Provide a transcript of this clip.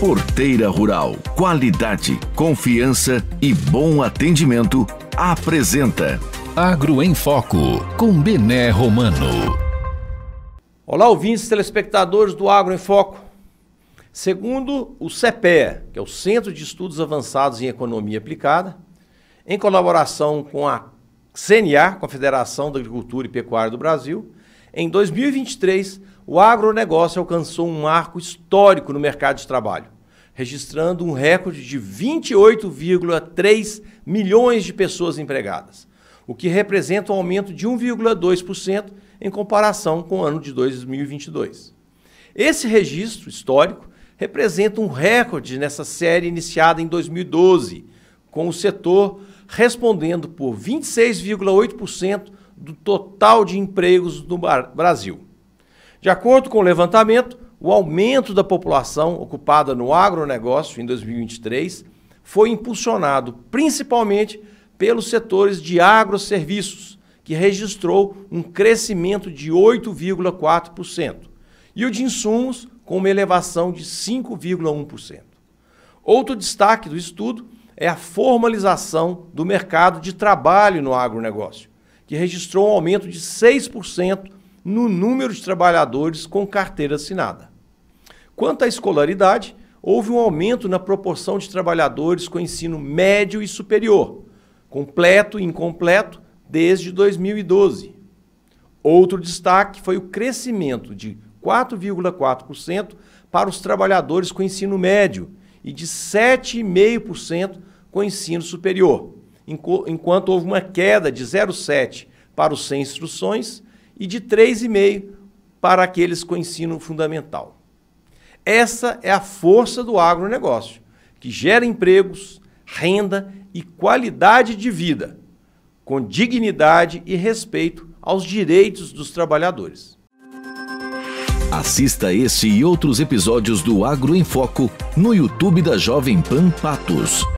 Porteira Rural, qualidade, confiança e bom atendimento apresenta Agro em Foco com Bené Romano. Olá, ouvintes telespectadores do Agro em Foco. Segundo o CEPE, que é o Centro de Estudos Avançados em Economia Aplicada, em colaboração com a CNA, Confederação da Agricultura e Pecuária do Brasil, em 2023 o agronegócio alcançou um marco histórico no mercado de trabalho, registrando um recorde de 28,3 milhões de pessoas empregadas, o que representa um aumento de 1,2% em comparação com o ano de 2022. Esse registro histórico representa um recorde nessa série iniciada em 2012, com o setor respondendo por 26,8% do total de empregos no Brasil. De acordo com o levantamento, o aumento da população ocupada no agronegócio em 2023 foi impulsionado principalmente pelos setores de agroserviços, que registrou um crescimento de 8,4%, e o de insumos, com uma elevação de 5,1%. Outro destaque do estudo é a formalização do mercado de trabalho no agronegócio, que registrou um aumento de 6% no número de trabalhadores com carteira assinada. Quanto à escolaridade, houve um aumento na proporção de trabalhadores com ensino médio e superior, completo e incompleto, desde 2012. Outro destaque foi o crescimento de 4,4% para os trabalhadores com ensino médio e de 7,5% com ensino superior, enquanto houve uma queda de 0,7% para os sem instruções e de 3,5 para aqueles com ensino fundamental. Essa é a força do agronegócio, que gera empregos, renda e qualidade de vida, com dignidade e respeito aos direitos dos trabalhadores. Assista esse e outros episódios do Agro em Foco no YouTube da Jovem Pan Patos